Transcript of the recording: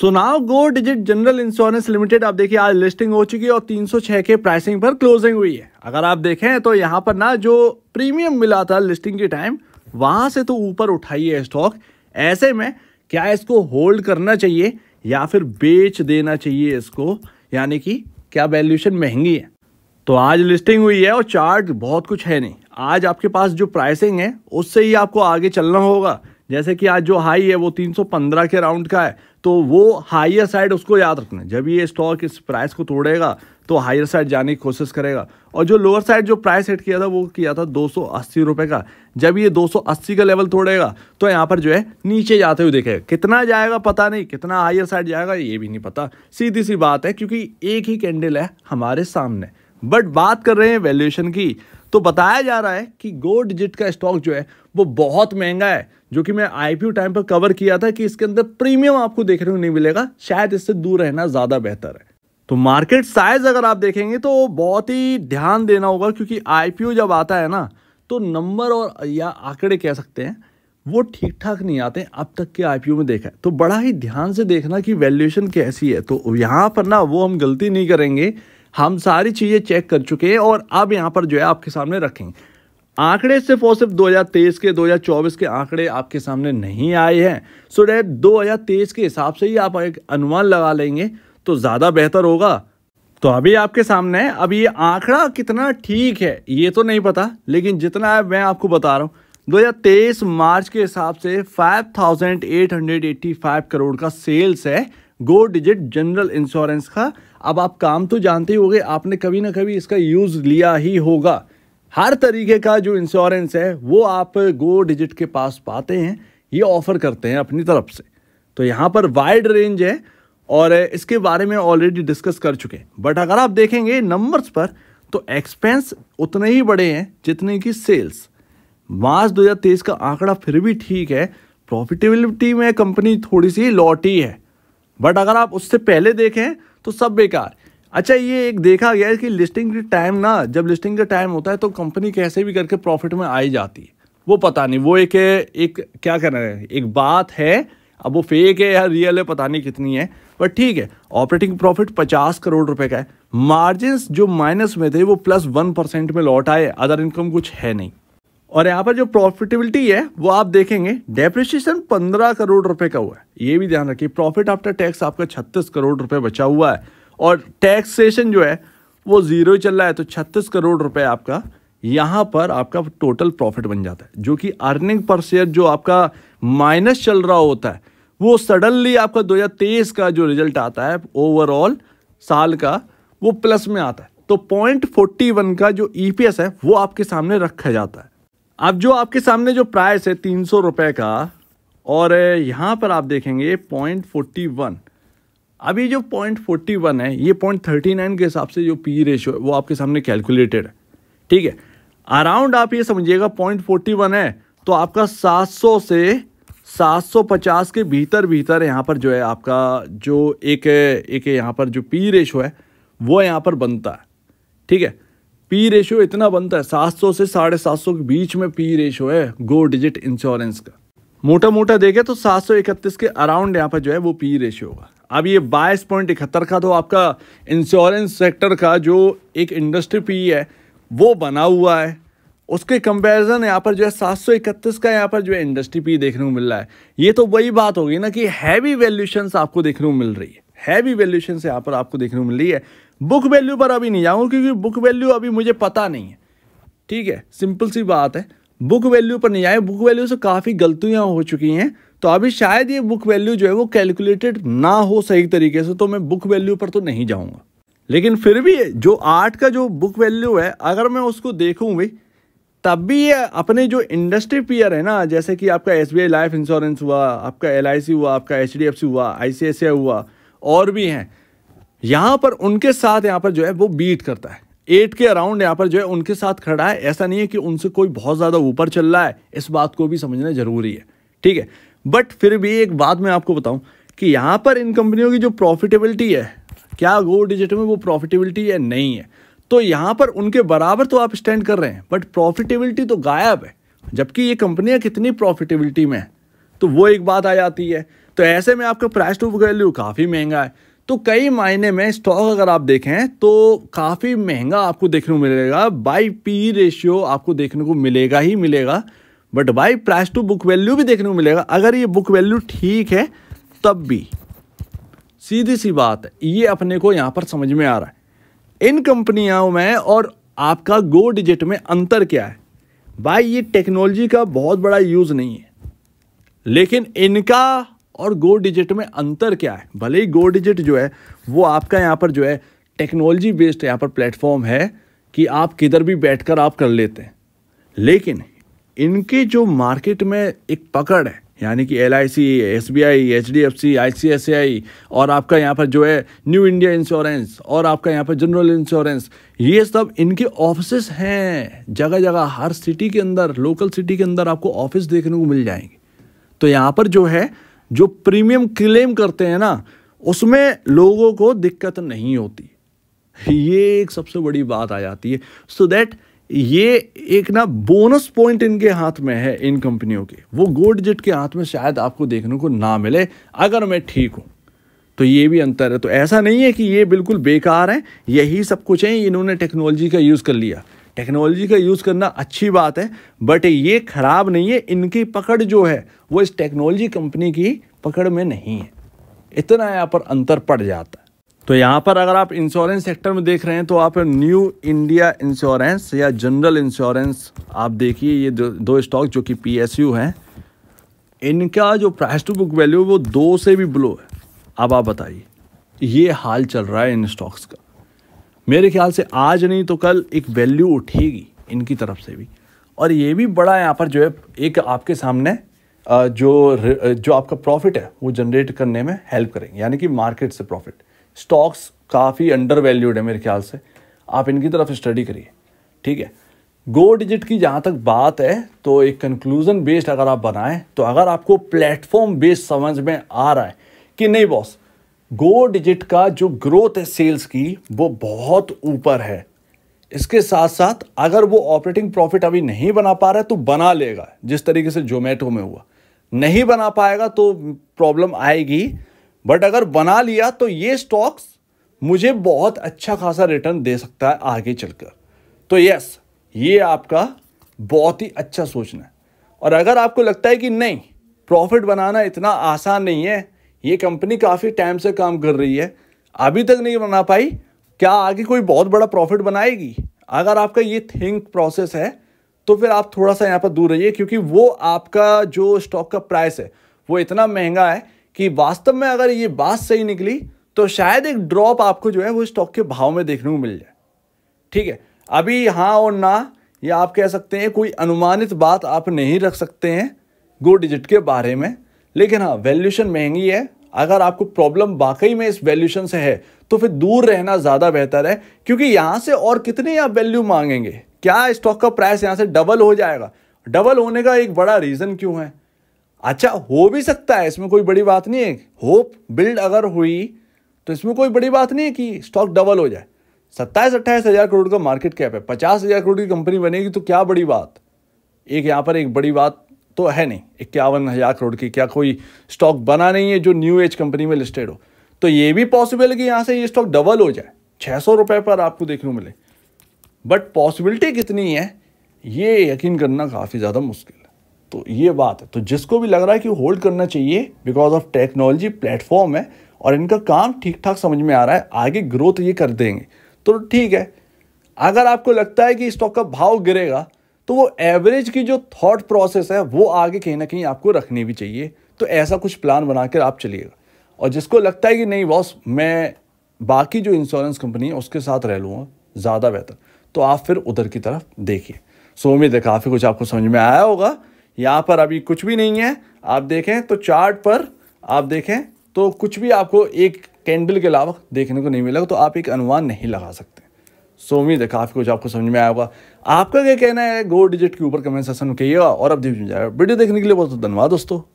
सो now Go Digit general insurance limited आप देखिए आज लिस्टिंग हो चुकी है और 306 के प्राइसिंग पर क्लोजिंग हुई है अगर आप देखें तो यहाँ पर ना जो प्रीमियम मिला था लिस्टिंग के टाइम वहाँ से तो ऊपर उठाई है स्टॉक ऐसे में क्या इसको होल्ड करना चाहिए या फिर बेच देना चाहिए इसको यानी कि क्या वैल्यूशन महंगी है तो आज लिस्टिंग हुई है और चार्ट बहुत कुछ है नहीं आज आपके पास जो प्राइसिंग है उससे ही आपको आगे चलना होगा जैसे कि आज जो हाई है वो 315 के राउंड का है तो वो हाइयर साइड उसको याद रखना है जब ये स्टॉक इस प्राइस को तोड़ेगा तो हायर साइड जाने की कोशिश करेगा और जो लोअर साइड जो प्राइस हेट किया था वो किया था दो सौ का जब ये 280 का लेवल तोड़ेगा तो यहाँ पर जो है नीचे जाते हुए देखेगा कितना जाएगा पता नहीं कितना हायर साइड जाएगा ये भी नहीं पता सीधी सी बात है क्योंकि एक ही कैंडल है हमारे सामने बट बात कर रहे हैं वैल्यूएशन की तो बताया जा रहा है कि गो डिजिट का स्टॉक जो है वो बहुत महंगा है जो कि मैं आई टाइम पर कवर किया था कि इसके अंदर प्रीमियम आपको देखने को नहीं मिलेगा शायद इससे दूर रहना ज़्यादा बेहतर है तो मार्केट साइज अगर आप देखेंगे तो बहुत ही ध्यान देना होगा क्योंकि आईपीओ जब आता है ना तो नंबर और या आंकड़े कह सकते हैं वो ठीक ठाक नहीं आते अब तक के आईपीओ में देखा है तो बड़ा ही ध्यान से देखना कि वैल्यूएशन कैसी है तो यहाँ पर ना वो हम गलती नहीं करेंगे हम सारी चीज़ें चेक कर चुके हैं और अब यहाँ पर जो है आपके सामने रखेंगे आंकड़े सिर्फ और सिर्फ 2023 के 2024 के आंकड़े आपके सामने नहीं आए हैं सो डेट दो के हिसाब से ही आप एक अनुमान लगा लेंगे तो ज़्यादा बेहतर होगा तो अभी आपके सामने है अब ये आंकड़ा कितना ठीक है ये तो नहीं पता लेकिन जितना है मैं आपको बता रहा हूँ 2023 मार्च के हिसाब से 5,885 करोड़ का सेल्स है गो डिजिट जनरल इंश्योरेंस का अब आप काम तो जानते ही हो आपने कभी ना कभी इसका यूज़ लिया ही होगा हर तरीके का जो इंश्योरेंस है वो आप गो डिजिट के पास पाते हैं ये ऑफ़र करते हैं अपनी तरफ से तो यहाँ पर वाइड रेंज है और इसके बारे में ऑलरेडी डिस्कस कर चुके हैं बट अगर आप देखेंगे नंबर्स पर तो एक्सपेंस उतने ही बड़े हैं जितने की सेल्स मार्च 2023 का आंकड़ा फिर भी ठीक है प्रॉफिटेबिलिटी में कंपनी थोड़ी सी लौटी है बट अगर आप उससे पहले देखें तो सब बेकार अच्छा ये एक देखा गया है कि लिस्टिंग के टाइम ना जब लिस्टिंग का टाइम होता है तो कंपनी कैसे भी करके प्रॉफिट में आई जाती है वो पता नहीं वो एक एक क्या रहे हैं एक बात है अब वो फेक है या रियल है पता नहीं कितनी है बट ठीक है ऑपरेटिंग प्रॉफिट पचास करोड़ रुपए का है मार्जिन जो माइनस में थे वो प्लस वन परसेंट में लौट आए अदर इनकम कुछ है नहीं और यहाँ पर जो प्रॉफिटेबिलिटी है वो आप देखेंगे डेप्रिशिएशन पंद्रह करोड़ रुपए का हुआ है ये भी ध्यान रखिए प्रॉफिट आफ्टर टैक्स आपका छत्तीस करोड़ रुपये बचा हुआ है और टैक्सेशन जो है वो ज़ीरो चल रहा है तो छत्तीस करोड़ रुपये आपका यहाँ पर आपका टोटल प्रॉफिट बन जाता है जो कि अर्निंग पर शेयर जो आपका माइनस चल रहा होता है वो सडनली आपका 2023 का जो रिजल्ट आता है ओवरऑल साल का वो प्लस में आता है तो पॉइंट फोर्टी वन का जो ईपीएस e है वो आपके सामने रखा जाता है अब जो आपके सामने जो प्राइस है तीन सौ रुपये का और यहाँ पर आप देखेंगे पॉइंट फोर्टी वन अभी जो पॉइंट फोर्टी वन है ये पॉइंट थर्टी नाइन के हिसाब से जो पी रेशो है वो आपके सामने कैलकुलेटेड है ठीक है अराउंड आप ये समझिएगा पॉइंट फोर्टी वन है तो आपका सात सौ से सात सौ पचास के भीतर भीतर यहाँ पर जो है आपका जो एक एक यहाँ पर जो पी रेशो है वो यहाँ पर बनता है ठीक है पी रेशो इतना बनता है सौ से साढ़े सात सौ के बीच में पी रेशो है गो डिजिट इंश्योरेंस का मोटा मोटा देखें तो सात सौ इकतीस के अराउंड यहाँ पर जो है वो पी रेशियो e होगा अब ये बाईस पॉइंट इकहत्तर का तो आपका इंश्योरेंस सेक्टर का जो एक इंडस्ट्री पी e है वो बना हुआ है उसके कंपैरिजन यहाँ पर जो है सात सौ इकतीस का यहाँ पर जो है इंडस्ट्री पी e देखने को मिल रहा है ये तो वही बात होगी ना कि हैवी वैल्यूशन आपको देखने को मिल रही है हैवी वैल्यूशन यहाँ पर आपको देखने को मिल रही है बुक वैल्यू पर अभी नहीं जाऊँगा क्योंकि बुक वैल्यू अभी मुझे पता नहीं है ठीक है सिंपल सी बात है बुक वैल्यू पर नहीं आए बुक वैल्यू से काफ़ी गलतियाँ हो चुकी हैं तो अभी शायद ये बुक वैल्यू जो है वो कैलकुलेटेड ना हो सही तरीके से तो मैं बुक वैल्यू पर तो नहीं जाऊँगा लेकिन फिर भी जो आर्ट का जो बुक वैल्यू है अगर मैं उसको देखूँ भी तब भी ये अपने जो इंडस्ट्री पीयर है ना जैसे कि आपका S B I life insurance हुआ आपका एल आई सी हुआ आपका एच डी एफ सी हुआ आई सी सी आई हुआ और भी हैं यहाँ पर उनके साथ यहाँ पर जो है वो बीट करता है एट के अराउंड यहाँ पर जो है उनके साथ खड़ा है ऐसा नहीं है कि उनसे कोई बहुत ज़्यादा ऊपर चल रहा है इस बात को भी समझना ज़रूरी है ठीक है बट फिर भी एक बात मैं आपको बताऊं कि यहाँ पर इन कंपनियों की जो प्रॉफिटेबिलिटी है क्या गो डिजिट में वो प्रॉफिटेबिलिटी है नहीं है तो यहाँ पर उनके बराबर तो आप स्टैंड कर रहे हैं बट प्रॉफिटेबिलिटी तो गायब है जबकि ये कंपनियाँ कितनी प्रॉफिटेबिलिटी में है तो वो एक बात आ जाती है तो ऐसे में आपका प्राइस टू वैल्यू काफ़ी महंगा है तो कई मायने में स्टॉक अगर आप देखें तो काफ़ी महंगा आपको देखने को मिलेगा बाई पी रेशियो आपको देखने को मिलेगा ही मिलेगा but by price to book value भी देखने को मिलेगा अगर ये बुक वैल्यू ठीक है तब भी सीधी सी बात है ये अपने को यहाँ पर समझ में आ रहा है इन कंपनियों में और आपका गो डिजिट में अंतर क्या है भाई ये टेक्नोलॉजी का बहुत बड़ा यूज़ नहीं है लेकिन इनका और गो डिजिट में अंतर क्या है भले ही गो डिजिट जो है वो आपका यहाँ पर जो है टेक्नोलॉजी बेस्ड यहाँ पर प्लेटफॉर्म है कि आप किधर भी बैठकर आप कर लेते हैं लेकिन इनके जो मार्केट में एक पकड़ है यानी कि L I C S B I H D F C I C S I और आपका यहाँ पर जो है न्यू इंडिया इंश्योरेंस और आपका यहाँ पर जनरल इंश्योरेंस ये सब इनके ऑफिस हैं जगह जगह हर सिटी के अंदर लोकल सिटी के अंदर आपको ऑफिस देखने को मिल जाएंगे तो यहाँ पर जो है जो प्रीमियम क्लेम करते हैं ना उसमें लोगों को दिक्कत नहीं होती ये एक सबसे बड़ी बात आ जाती है सो so दैट ये एक ना बोनस पॉइंट इनके हाथ में है इन कंपनियों के वो गोल्ड जिट के हाथ में शायद आपको देखने को ना मिले अगर मैं ठीक हूँ तो ये भी अंतर है तो ऐसा नहीं है कि ये बिल्कुल बेकार हैं यही सब कुछ है इन्होंने टेक्नोलॉजी का यूज़ कर लिया टेक्नोलॉजी का यूज़ करना अच्छी बात है बट ये ख़राब नहीं है इनकी पकड़ जो है वो इस टेक्नोलॉजी कंपनी की पकड़ में नहीं है इतना यहाँ पर अंतर पड़ जाता है तो यहाँ पर अगर आप इंश्योरेंस सेक्टर में देख रहे हैं तो आप न्यू इंडिया इंश्योरेंस या जनरल इंश्योरेंस आप देखिए ये दो स्टॉक जो कि पी हैं इनका जो प्राइस टू बुक वैल्यू वो दो से भी ब्लो है अब आप बताइए ये हाल चल रहा है इन स्टॉक्स का मेरे ख्याल से आज नहीं तो कल एक वैल्यू उठेगी इनकी तरफ से भी और ये भी बड़ा यहाँ पर जो है एक आपके सामने जो जो आपका प्रॉफिट है वो जनरेट करने में हेल्प करेंगे यानी कि मार्केट से प्रॉफिट स्टॉक्स काफ़ी अंडर वैल्यूड है मेरे ख्याल से आप इनकी तरफ स्टडी करिए ठीक है गो डिजिट की जहाँ तक बात है तो एक कंक्लूजन बेस्ड अगर आप बनाएं तो अगर आपको प्लेटफॉर्म बेस्ड समझ में आ रहा है कि नहीं बॉस गो डिजिट का जो ग्रोथ है सेल्स की वो बहुत ऊपर है इसके साथ साथ अगर वो ऑपरेटिंग प्रॉफिट अभी नहीं बना पा रहा है तो बना लेगा जिस तरीके से जोमेटो में हुआ नहीं बना पाएगा तो प्रॉब्लम आएगी बट अगर बना लिया तो ये स्टॉक्स मुझे बहुत अच्छा खासा रिटर्न दे सकता है आगे चलकर तो यस ये आपका बहुत ही अच्छा सोचना है और अगर आपको लगता है कि नहीं प्रॉफिट बनाना इतना आसान नहीं है ये कंपनी काफ़ी टाइम से काम कर रही है अभी तक नहीं बना पाई क्या आगे कोई बहुत बड़ा प्रॉफिट बनाएगी अगर आपका ये थिंक प्रोसेस है तो फिर आप थोड़ा सा यहाँ पर दूर रहिए क्योंकि वो आपका जो स्टॉक का प्राइस है वो इतना महंगा है कि वास्तव में अगर ये बात सही निकली तो शायद एक ड्रॉप आपको जो है वो स्टॉक के भाव में देखने को मिल जाए ठीक है अभी हाँ और ना या आप कह सकते हैं कोई अनुमानित बात आप नहीं रख सकते हैं गो डिजिट के बारे में लेकिन हाँ वैल्यूशन महंगी है अगर आपको प्रॉब्लम वाकई में इस वैल्यूशन से है तो फिर दूर रहना ज़्यादा बेहतर है क्योंकि यहाँ से और कितने आप वैल्यू मांगेंगे क्या स्टॉक का प्राइस यहाँ से डबल हो जाएगा डबल होने का एक बड़ा रीज़न क्यों है अच्छा हो भी सकता है इसमें कोई बड़ी बात नहीं है होप बिल्ड अगर हुई तो इसमें कोई बड़ी बात नहीं है कि स्टॉक डबल हो जाए सत्ताईस अट्ठाईस हज़ार करोड़ का मार्केट कैप है पचास हज़ार करोड़ की कंपनी बनेगी तो क्या बड़ी बात एक यहाँ पर एक बड़ी बात तो है नहीं इक्यावन हज़ार करोड़ की क्या कोई स्टॉक बना नहीं है जो न्यू एज कंपनी में लिस्टेड हो तो ये भी पॉसिबल है कि यहाँ से ये स्टॉक डबल हो जाए छः सौ रुपए पर आपको देखने को मिले बट पॉसिबिलिटी कितनी है ये यकीन करना काफ़ी ज़्यादा मुश्किल है तो ये बात है तो जिसको भी लग रहा है कि होल्ड करना चाहिए बिकॉज ऑफ टेक्नोलॉजी प्लेटफॉर्म है और इनका काम ठीक ठाक समझ में आ रहा है आगे ग्रोथ ये कर देंगे तो ठीक है अगर आपको लगता है कि स्टॉक का भाव गिरेगा तो वो एवरेज की जो थॉट प्रोसेस है वो आगे कहीं ना कहीं आपको रखनी भी चाहिए तो ऐसा कुछ प्लान बनाकर आप चलिएगा और जिसको लगता है कि नहीं बॉस मैं बाकी जो इंश्योरेंस कंपनी है उसके साथ रह लूँगा ज़्यादा बेहतर तो आप फिर उधर की तरफ देखिए सो उम्मीद है काफ़ी कुछ आपको समझ में आया होगा यहाँ पर अभी कुछ भी नहीं है आप देखें तो चार्ट पर आप देखें तो कुछ भी आपको एक कैंडल के अलावा देखने को नहीं मिलेगा तो आप एक अनुमान नहीं लगा सकते सो उम्मीद है काफ़ी कुछ आपको समझ में आया होगा आपका क्या कहना है गो डिजिट के ऊपर कमेंट सेशन में कहिएगा और अब जीव जाएगा वीडियो देखने के लिए बहुत धन्यवाद दोस्तों